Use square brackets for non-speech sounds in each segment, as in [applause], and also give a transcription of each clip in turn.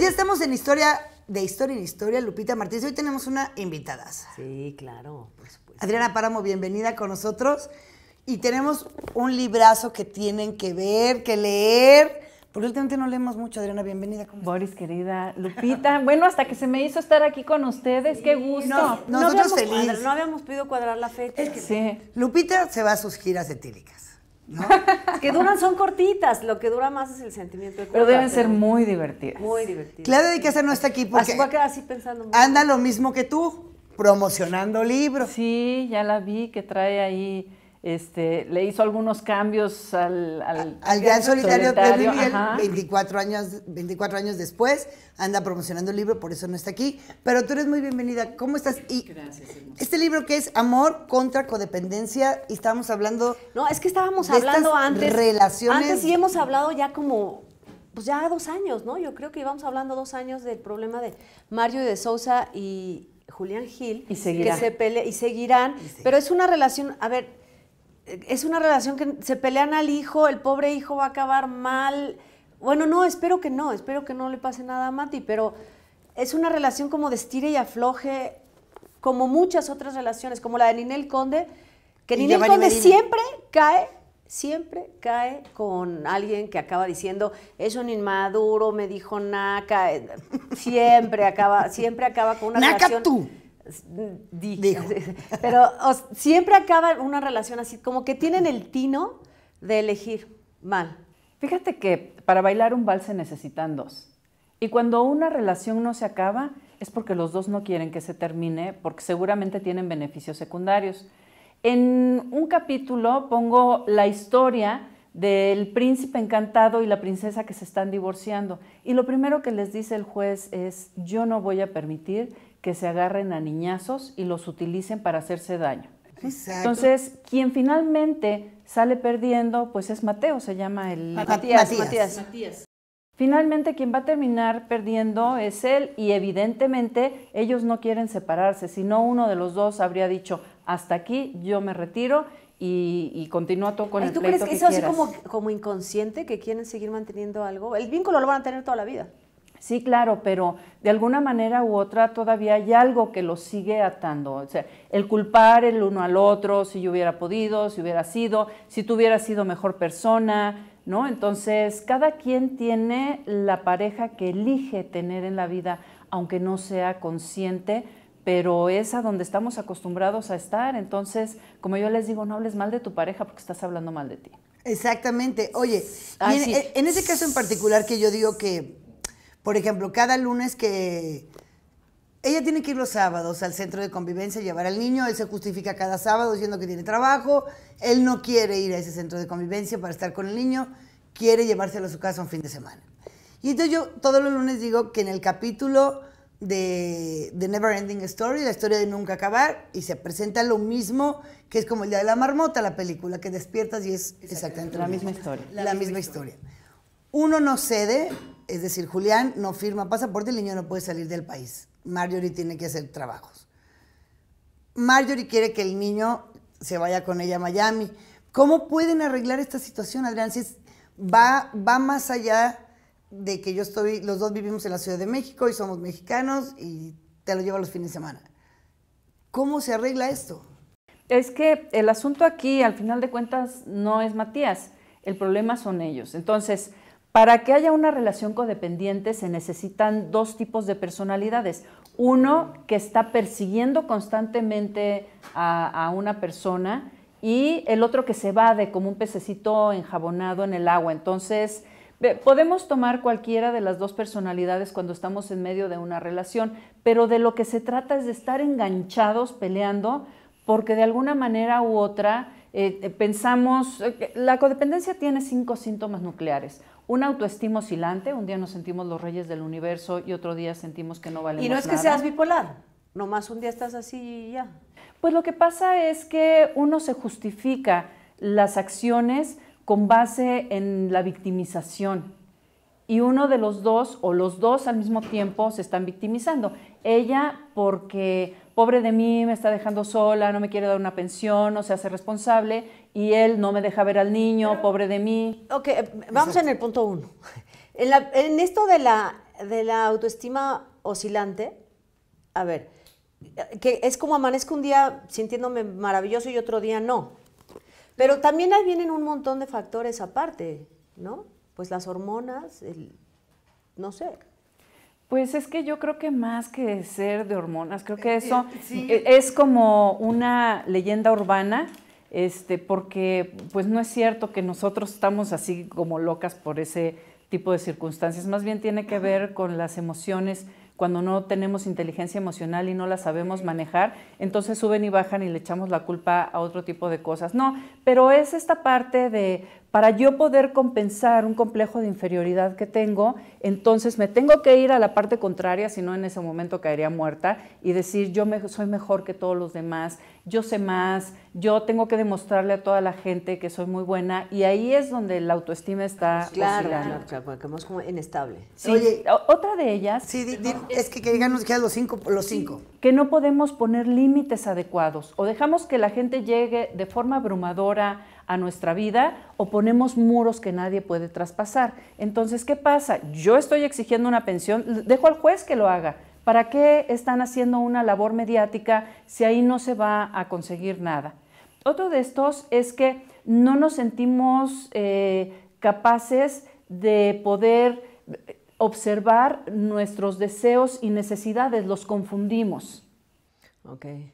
ya estamos en historia de historia en historia, Lupita Martínez. Hoy tenemos una invitada. Sí, claro, Adriana Páramo, bienvenida con nosotros. Y tenemos un librazo que tienen que ver, que leer. Por últimamente no leemos mucho, Adriana, bienvenida. ¿cómo Boris, querida Lupita, bueno, hasta que se me hizo estar aquí con ustedes, qué gusto. No, nosotros feliz. no habíamos podido cuadrar la fecha. que Lupita se va a sus giras etílicas. ¿no? que duran, son cortitas, lo que dura más es el sentimiento. De Pero deben ser muy divertidas. Muy divertidas. Claro, de no está aquí porque... a quedar así Anda lo mismo que tú, promocionando libros. Sí, ya la vi que trae ahí este, le hizo algunos cambios al, al, Gran Solitario, 24 años, 24 años después, anda promocionando el libro, por eso no está aquí, pero tú eres muy bienvenida, ¿cómo estás? Y Gracias. Este libro que es Amor contra Codependencia, y estábamos hablando... No, es que estábamos hablando antes... Relaciones... Antes sí hemos hablado ya como pues ya dos años, ¿no? Yo creo que íbamos hablando dos años del problema de Mario y de Sousa y Julián Gil. Y seguirán. Que se pelean y seguirán. Pero es una relación, a ver, es una relación que se pelean al hijo, el pobre hijo va a acabar mal. Bueno, no, espero que no, espero que no le pase nada a Mati, pero es una relación como de y afloje, como muchas otras relaciones, como la de Ninel Conde, que Ninel Conde siempre cae, siempre cae con alguien que acaba diciendo, es un inmaduro, me dijo naca, eh, siempre acaba, siempre acaba con una naca pero siempre acaba una relación así, como que tienen el tino de elegir mal. Fíjate que para bailar un vals se necesitan dos. Y cuando una relación no se acaba, es porque los dos no quieren que se termine, porque seguramente tienen beneficios secundarios. En un capítulo pongo la historia del príncipe encantado y la princesa que se están divorciando. Y lo primero que les dice el juez es, yo no voy a permitir que se agarren a niñazos y los utilicen para hacerse daño. Entonces, quien finalmente sale perdiendo, pues es Mateo, se llama el Matías. Matías. Finalmente, quien va a terminar perdiendo es él y evidentemente ellos no quieren separarse, sino uno de los dos habría dicho, hasta aquí yo me retiro y, y continúa todo con ¿Y ¿Tú crees que, eso es como inconsciente, que quieren seguir manteniendo algo? El vínculo lo van a tener toda la vida. Sí, claro, pero de alguna manera u otra todavía hay algo que los sigue atando. O sea, el culpar el uno al otro, si yo hubiera podido, si hubiera sido, si tú hubieras sido mejor persona, ¿no? Entonces, cada quien tiene la pareja que elige tener en la vida, aunque no sea consciente, pero es a donde estamos acostumbrados a estar. Entonces, como yo les digo, no hables mal de tu pareja porque estás hablando mal de ti. Exactamente. Oye, en ese caso en particular que yo digo que por ejemplo, cada lunes que... Ella tiene que ir los sábados al centro de convivencia, llevar al niño, él se justifica cada sábado diciendo que tiene trabajo, él no quiere ir a ese centro de convivencia para estar con el niño, quiere llevárselo a su casa un fin de semana. Y entonces yo todos los lunes digo que en el capítulo de, The Never Ending Story, la historia de nunca acabar, y se presenta lo mismo que es como el día de la marmota, la película, que despiertas y es exactamente, la misma historia. La, misma, historia. Uno no cede, es decir, Julián no firma pasaporte, el niño no puede salir del país. Marjorie tiene que hacer trabajos. Marjorie quiere que el niño se vaya con ella a Miami. ¿Cómo pueden arreglar esta situación, Adrián? Si va, va más allá de que yo estoy, los dos vivimos en la Ciudad de México y somos mexicanos y te lo llevo los fines de semana. ¿Cómo se arregla esto? Es que el asunto aquí, al final de cuentas, no es Matías. El problema son ellos. Entonces, para que haya una relación codependiente se necesitan dos tipos de personalidades. Uno que está persiguiendo constantemente a, una persona y el otro que se va de como un pececito enjabonado en el agua. Entonces, Podemos tomar cualquiera de las dos personalidades cuando estamos en medio de una relación, pero de lo que se trata es de estar enganchados peleando porque de alguna manera u otra eh, eh, pensamos, eh, la codependencia tiene cinco síntomas nucleares. Un autoestima oscilante, un día nos sentimos los reyes del universo y otro día sentimos que no valemos Y no es que seas bipolar, nomás un día estás así y ya. Pues lo que pasa es que uno se justifica las acciones con base en la victimización y uno de los dos o los dos al mismo tiempo se están victimizando. Ella porque pobre de mí, me está dejando sola, no me quiere dar una pensión, no se hace responsable y él no me deja ver al niño, pobre de mí. Ok, eh, vamos en el punto uno. En, esto de la, de la autoestima oscilante, a ver, que es como amanezco un día sintiéndome maravilloso y otro día no. Pero también ahí vienen un montón de factores aparte, ¿no? Pues las hormonas, el, no sé, pues es que yo creo que más que ser de hormonas, creo que eh, eso eh, e, es como una leyenda urbana, este, porque pues no es cierto que nosotros estamos así como locas por ese tipo de circunstancias. Más bien tiene que ver con las emociones. Cuando no tenemos inteligencia emocional y no la sabemos manejar, entonces suben y bajan y le echamos la culpa a otro tipo de cosas. No, pero es esta parte de para yo poder compensar un complejo de inferioridad que tengo, entonces me tengo que ir a la parte contraria, si no en ese momento caería muerta, y decir yo me, soy mejor que todos los demás, yo sé más, yo tengo que demostrarle a toda la gente que soy muy buena, y ahí es donde la autoestima está claro, Claro, porque es como inestable. Oye, otra de ellas... Sí, es que, que que los cinco, los cinco. Que no podemos poner límites adecuados, o dejamos que la gente llegue de forma abrumadora a nuestra vida o ponemos muros que nadie puede traspasar. Entonces, ¿qué pasa? Yo estoy exigiendo una pensión, dejo al juez que lo haga. ¿Para qué están haciendo una labor mediática si ahí no se va a conseguir nada? Otro de estos es que no nos sentimos eh, capaces de poder eh, observar nuestros deseos y necesidades, los confundimos. Okay.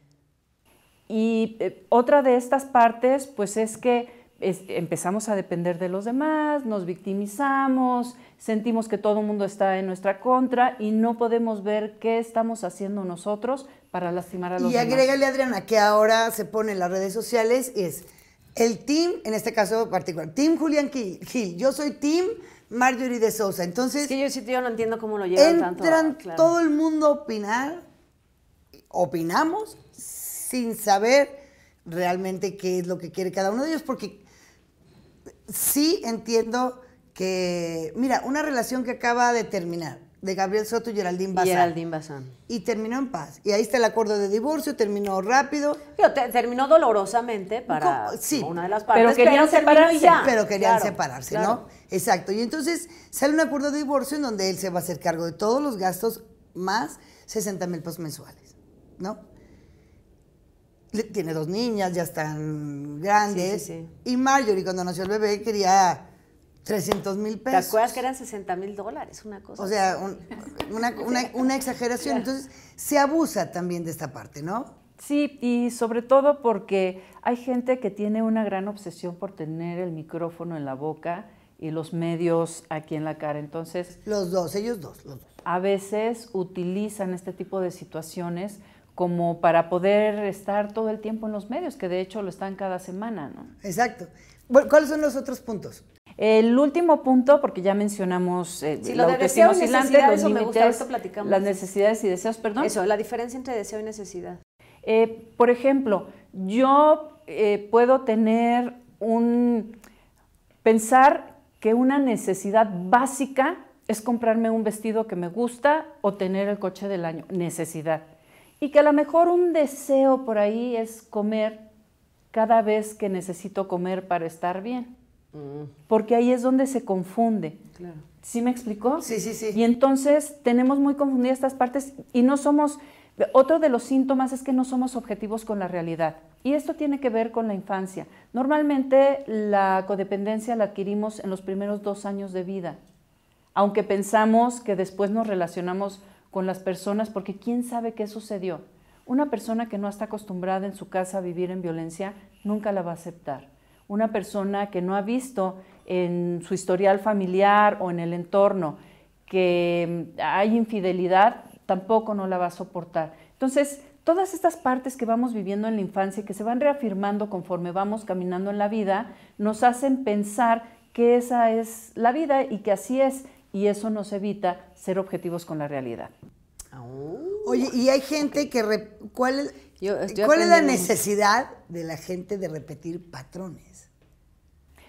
Y eh, otra de estas partes, pues es que empezamos a depender de los demás, nos victimizamos, sentimos que todo el mundo está en nuestra contra y no podemos ver qué estamos haciendo nosotros para lastimar a los demás. Y agrégale, Adriana, que ahora se pone en las redes sociales, es el team, en este caso particular, team Julián Gil, yo soy team Marjorie de Sousa, entonces... yo sí, yo no entiendo cómo lo llevan tanto. Entran todo el mundo a opinar, opinamos, sin saber realmente qué es lo que quiere cada uno de ellos, porque sí entiendo que, mira, una relación que acaba de terminar, de Gabriel Soto y Geraldine Bazán. Y terminó en paz. Y ahí está el acuerdo de divorcio, terminó rápido. terminó dolorosamente para una de las partes. Pero querían separarse. Pero querían separarse, ¿no? Exacto. Y entonces sale un acuerdo de divorcio en donde él se va a hacer cargo de todos los gastos más 60 mil pesos mensuales, ¿no? tiene dos niñas, ya están grandes. Y Marjorie, cuando nació el bebé, quería 300 mil pesos. ¿Te acuerdas que eran 60 mil dólares? Una cosa. O sea, una, una, [laughs] exageración. Entonces, se abusa también de esta parte, ¿no? Sí, y sobre todo porque hay gente que tiene una gran obsesión por tener el micrófono en la boca y los medios aquí en la cara. Entonces. Los dos, ellos dos, los dos. A veces utilizan este tipo de situaciones como para poder estar todo el tiempo en los medios, que de hecho lo están cada semana, ¿no? Exacto. ¿Cuáles son los otros puntos? El último punto, porque ya mencionamos eh, lo de deseo y los las necesidades y deseos, perdón. Eso, la diferencia entre deseo y necesidad. Eh, por ejemplo, yo eh, puedo tener un pensar que una necesidad básica es comprarme un vestido que me gusta o tener el coche del año. Necesidad y que a lo mejor un deseo por ahí es comer cada vez que necesito comer para estar bien. Mm. Porque ahí es donde se confunde. Claro. ¿Sí me explicó? Sí, sí, sí. Y entonces tenemos muy confundidas estas partes y no somos... Otro de los síntomas es que no somos objetivos con la realidad. Y esto tiene que ver con la infancia. Normalmente la codependencia la adquirimos en los primeros dos años de vida, aunque pensamos que después nos relacionamos con las personas porque quién sabe qué sucedió. Una persona que no está acostumbrada en su casa a vivir en violencia nunca la va a aceptar. Una persona que no ha visto en su historial familiar o en el entorno que mm, hay infidelidad, tampoco no la va a soportar. Entonces, todas estas partes que vamos viviendo en la infancia y que se van reafirmando conforme vamos caminando en la vida, nos hacen pensar que esa es la vida y que así es y eso nos evita ser objetivos con la realidad. Oh. Oye, y hay gente que... ¿Cuál, es, ¿cuál es la necesidad de la gente de repetir patrones?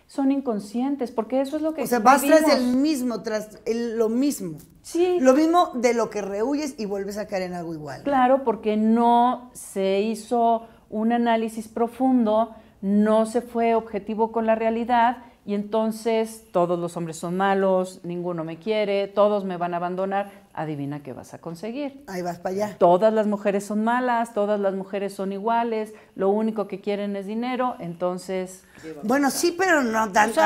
Son inconscientes, porque eso es lo que... O sea, vas tras el mismo, tras lo mismo. Sí. Lo mismo de lo que rehuyes y vuelves a caer en algo igual. Claro, porque no se hizo un análisis profundo, no se fue objetivo con la realidad y entonces todos los hombres son malos, ninguno me quiere, todos me van a abandonar. Adivina qué vas a conseguir. Ahí vas para allá. Todas las mujeres son malas, todas las mujeres son iguales, lo único que quieren es dinero, entonces... Bueno, sí, pero no tanto.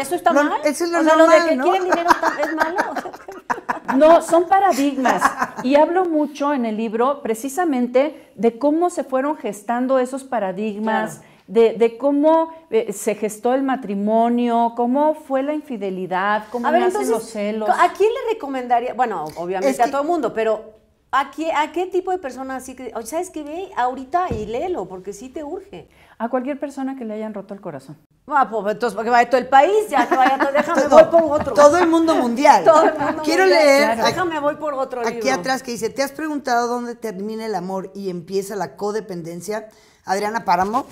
eso está mal. Eso es lo, o sea, lo de que quieren dinero es malo. [laughs] No, son paradigmas. Y hablo mucho en el libro precisamente de cómo se fueron gestando esos paradigmas de, cómo eh, se gestó el matrimonio, cómo fue la infidelidad, cómo nacen los celos. ¿A quién le recomendaría? Bueno, obviamente a todo el mundo, pero ¿A qué, ¿A qué tipo de persona así que, o sabes qué ve ahorita y léelo, porque sí te urge? A cualquier persona que le hayan roto el corazón. Ah, pues entonces porque todo el país, ya déjame voy por otro. Todo el mundo mundial. [laughs] Quiero leer. déjame voy por otro libro. Aquí atrás que dice, ¿te has preguntado dónde termina el amor y empieza la codependencia? Adriana Páramo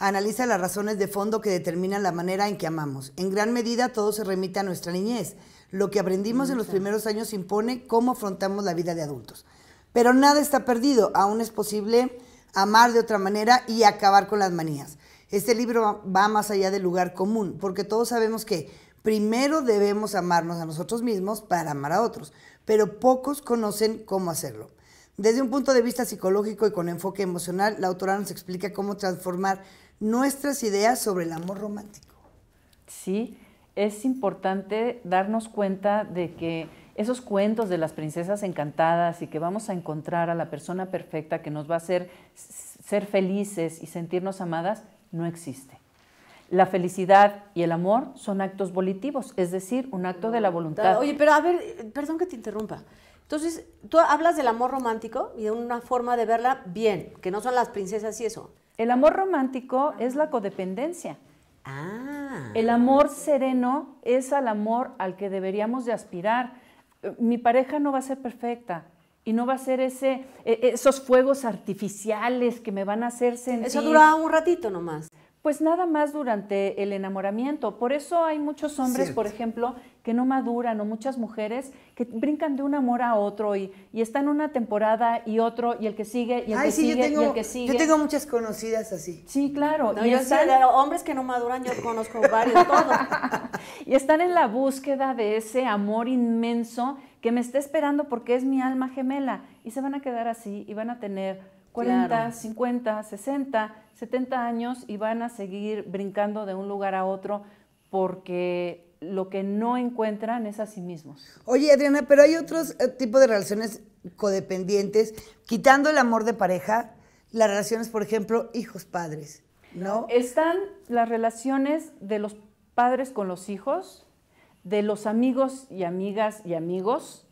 analiza las razones de fondo que determinan la manera en que amamos. En gran medida todo se remite a nuestra niñez. Lo que aprendimos en los primeros años impone cómo afrontamos la vida de adultos. Pero nada está perdido, aún es posible amar de otra manera y acabar con las manías. Este libro va más allá del lugar común, porque todos sabemos que primero debemos amarnos a nosotros mismos para amar a otros, pero pocos conocen cómo hacerlo. Desde un punto de vista psicológico y con enfoque emocional, la autora nos explica cómo transformar nuestras ideas sobre el amor romántico. Sí, es importante darnos cuenta de que esos cuentos de las princesas encantadas y que vamos a encontrar a la persona perfecta que nos va a hacer ser felices y sentirnos amadas, no existe. La felicidad y el amor son actos volitivos, es decir, un acto de la voluntad. Oye, pero a ver, perdón que te interrumpa. Entonces, tú hablas del amor romántico y de una forma de verla bien, que no son las princesas y eso. El amor romántico es la codependencia. Ah. El amor sereno es al amor al que deberíamos de aspirar. Mi pareja no va a ser perfecta y no va a ser ese, eh, esos fuegos artificiales que me van a hacer sentir. Eso dura un ratito nomás. Pues nada más durante el enamoramiento. Por eso hay muchos hombres, por ejemplo, que no maduran o muchas mujeres que brincan de un amor a otro y, y están una temporada y otro y el que sigue y el que sigue yo tengo, y el que sigue. Yo tengo muchas conocidas así. Sí, claro. hombres que no maduran, yo conozco varios, [laughs] todos. y están en la búsqueda de ese amor inmenso que me está esperando porque es mi alma gemela. Y se van a quedar así y van a tener 40, 50, 60, 70 años y van a seguir brincando de un lugar a otro porque lo que no encuentran es a sí mismos. Oye, Adriana, pero hay otros eh, tipos de relaciones codependientes, quitando el amor de pareja, las relaciones, por ejemplo, hijos-padres, ¿no? Están las relaciones de los padres con los hijos, de los amigos y amigas y amigos,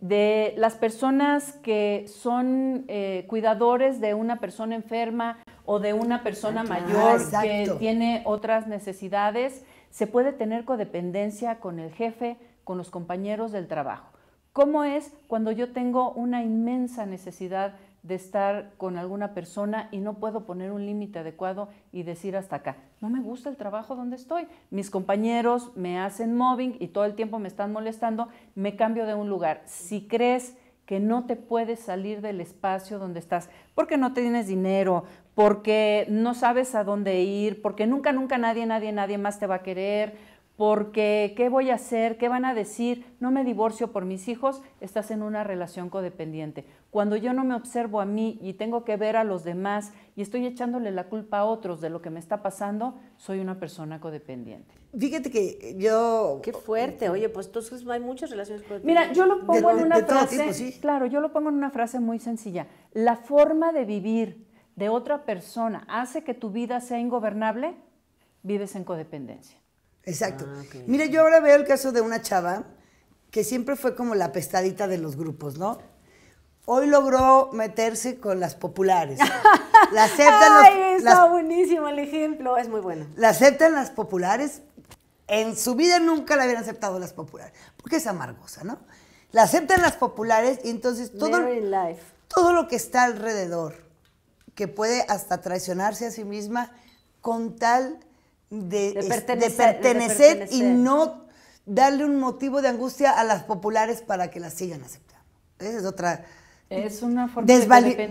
de las personas que son eh, cuidadores de una persona enferma o de una persona ah, mayor que tiene otras necesidades, se puede tener codependencia con el jefe, con los compañeros del trabajo. ¿Cómo es cuando yo tengo una inmensa necesidad de estar con alguna persona y no puedo poner un límite adecuado y decir hasta acá. No me gusta el trabajo donde estoy. Mis compañeros me hacen mobbing y todo el tiempo me están molestando. Me cambio de un lugar. Si crees que no te puedes salir del espacio donde estás, porque no tienes dinero, porque no sabes a dónde ir, porque nunca, nunca nadie, nadie, nadie más te va a querer, porque ¿qué voy a hacer? ¿Qué van a decir? No me divorcio por mis hijos, estás en una relación codependiente. Cuando yo no me observo a mí y tengo que ver a los demás y estoy echándole la culpa a otros de lo que me está pasando, soy una persona codependiente. Fíjate que yo... Qué fuerte, oye, pues entonces hay muchas relaciones codependientes. Mira, yo lo pongo en una frase... Claro, yo lo pongo en una frase muy sencilla. La forma de vivir de otra persona hace que tu vida sea ingobernable, vives en codependencia. Exacto. Mire, ah, Mira, yo ahora veo el caso de una chava que siempre fue como la pestadita de los grupos, ¿no? Hoy logró meterse con las populares. [laughs] La aceptan Ay, está buenísimo el ejemplo, es muy bueno. La aceptan las populares. En su vida nunca la habían aceptado las populares, porque es amargosa, ¿no? La aceptan las populares y entonces todo, todo lo que está alrededor, que puede hasta traicionarse a sí misma con tal este, de, pertenecer, y no darle un motivo de angustia a las populares para que las sigan aceptando. Esa es otra... desvalorización.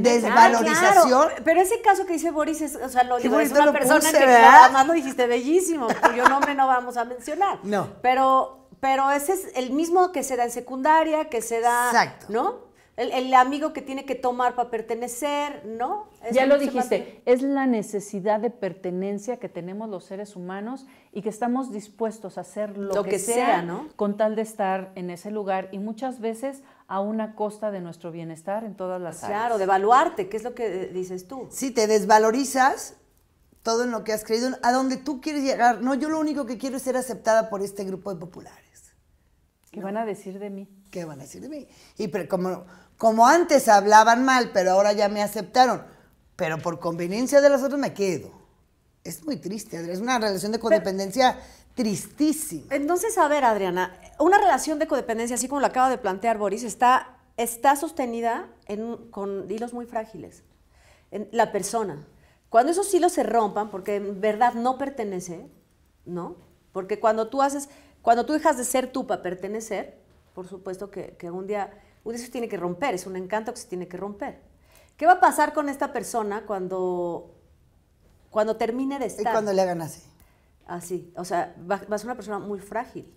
Ah, pero ese caso que dice Boris es, o sea, lo digo, una persona que además lo dijiste bellísimo, cuyo nombre no vamos a mencionar. No. Pero, pero ese es el mismo que se da en secundaria, que se da. Exacto. ¿No? El, amigo que tiene que tomar para pertenecer, ¿no? ya lo dijiste, es la necesidad de pertenencia que tenemos los seres humanos y que estamos dispuestos a hacer lo, que, sea, ¿no? con tal de estar en ese lugar y muchas veces a una costa de nuestro bienestar en todas las áreas. Claro, de evaluarte, que es lo que eh, dices tú. Si te desvalorizas todo en lo que has creído, a donde tú quieres llegar. No, yo lo único que quiero es ser aceptada por este grupo de populares. ¿Qué van a decir de mí? ¿Qué van a decir de mí? Y pero como como antes hablaban mal, pero ahora ya me aceptaron. Pero por conveniencia de las otras me quedo. Es muy triste, Adriana. Es una relación de codependencia tristísima. Entonces, a ver, Adriana, una relación de codependencia, así como lo acaba de plantear Boris, está, está sostenida en, con hilos muy frágiles. En la persona. Cuando esos hilos se rompan, porque en verdad no pertenece, ¿no? Porque cuando tú haces, cuando tú dejas de ser tú para pertenecer, por supuesto que, que un día eso tiene que romper, es un encanto que se tiene que romper. ¿Qué va a pasar con esta persona cuando, cuando termine de estar? Y cuando le hagan así. Así, o sea, va a ser una persona muy frágil.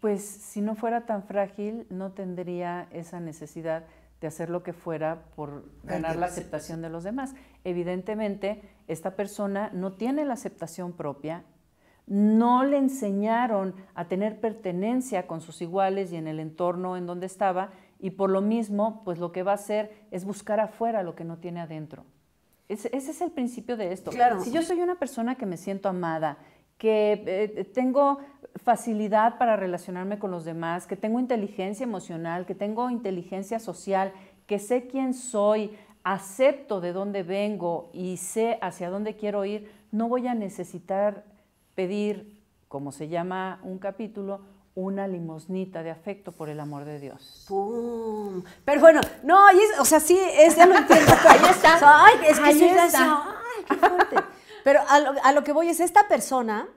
Pues si no fuera tan frágil, no tendría esa necesidad de hacer lo que fuera por ganar la aceptación de los demás. Evidentemente, esta persona no tiene la aceptación propia, no le enseñaron a tener pertenencia con sus iguales y en el entorno en donde estaba, y por lo mismo, pues lo que va a hacer es buscar afuera lo que no tiene adentro. Ese, es el principio de esto. Si yo soy una persona que me siento amada, que eh, tengo facilidad para relacionarme con los demás, que tengo inteligencia emocional, que tengo inteligencia social, que sé quién soy, acepto de dónde vengo y sé hacia dónde quiero ir, no voy a necesitar pedir, como se llama un capítulo, una limosnita de afecto por el amor de Dios. ¡Pum! Pero bueno, no, o sea, sí, es, ya lo [laughs] entiendo. ahí está. ay, es que ahí está. ay, qué fuerte. Pero a lo, que voy es esta persona,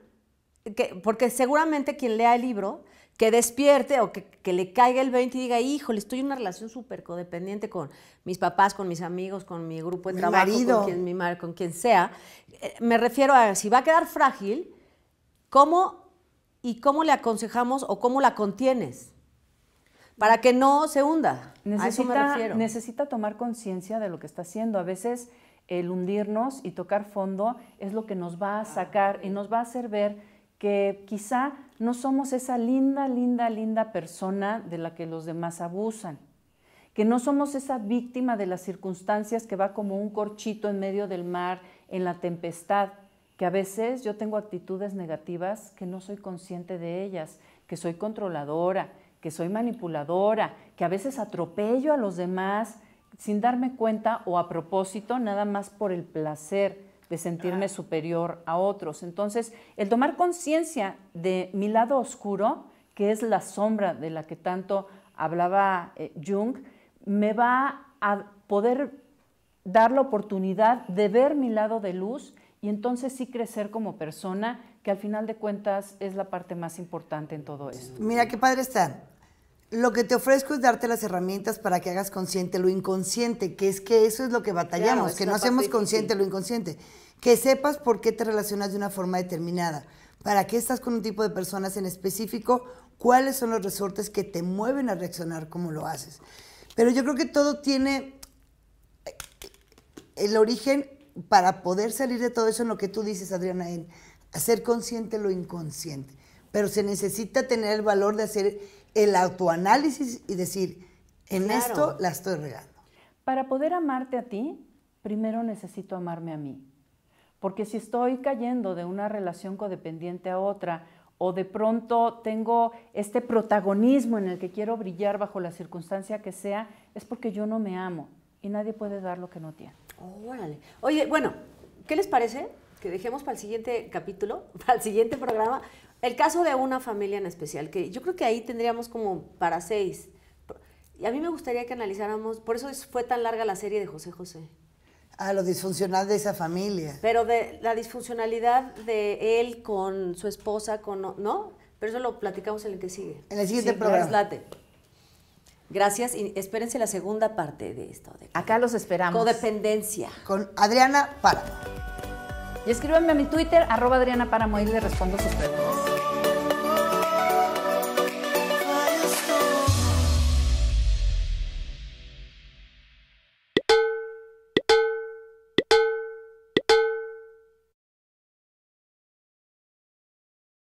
que, porque seguramente quien lea el libro, que despierte o que, le caiga el 20 y diga, híjole, estoy en una relación súper codependiente con mis papás, con mis amigos, con mi grupo de trabajo, con mi marido, con quien sea. Eh, me refiero a, si va a quedar frágil, ¿cómo ¿Y cómo le aconsejamos o cómo la contienes? Para que no se hunda. Necesita, tomar conciencia de lo que está haciendo. A veces el hundirnos y tocar fondo es lo que nos va a ah, sacar y nos va a hacer ver que quizá no somos esa linda, linda, linda persona de la que los demás abusan, que no somos esa víctima de las circunstancias que va como un corchito en medio del mar, en la tempestad, que a veces yo tengo actitudes negativas que no soy consciente de ellas, que soy controladora, que soy manipuladora, que a veces atropello a los demás sin darme cuenta o a propósito, nada más por el placer de sentirme superior a otros. Entonces, el tomar conciencia de mi lado oscuro, que es la sombra de la que tanto hablaba eh, Jung, me va a poder dar la oportunidad de ver mi lado de luz y entonces sí crecer como persona, que al final de cuentas es la parte más importante en todo esto. Mira qué padre está. Lo que te ofrezco es darte las herramientas para que hagas consciente lo inconsciente, que es que eso es lo que batallamos, que no hacemos consciente lo inconsciente, que sepas por qué te relacionas de una forma determinada, para qué estás con un tipo de personas en específico, cuáles son los resortes que te mueven a reaccionar como lo haces. Pero yo creo que todo tiene eh, el origen para poder salir de todo eso en lo que tú dices, Adriana, en hacer consciente lo inconsciente. Pero se necesita tener el valor de hacer el autoanálisis y decir, en esto la estoy regando. Para poder amarte a ti, primero necesito amarme a mí. Porque si estoy cayendo de una relación codependiente a otra, o de pronto tengo este protagonismo en el que quiero brillar bajo la circunstancia que sea, es porque yo no me amo y nadie puede dar lo que no tiene. Órale. Oye, bueno, ¿qué les parece? Que dejemos para el siguiente capítulo, [laughs] para el siguiente programa, el caso de una familia en especial, que yo creo que ahí tendríamos como para seis. Y a mí me gustaría que analizáramos, por eso fue tan larga la serie de José José. Ah, lo disfuncional de esa familia. Pero de la disfuncionalidad de él con su esposa, con, ¿no? Pero eso lo platicamos en el que sigue. En el siguiente programa. Gracias y espérense la segunda parte de esto. Acá los esperamos. Codependencia. Con Adriana Páramo. Y escríbanme a mi Twitter, arroba Adriana Páramo, y le respondo sus preguntas.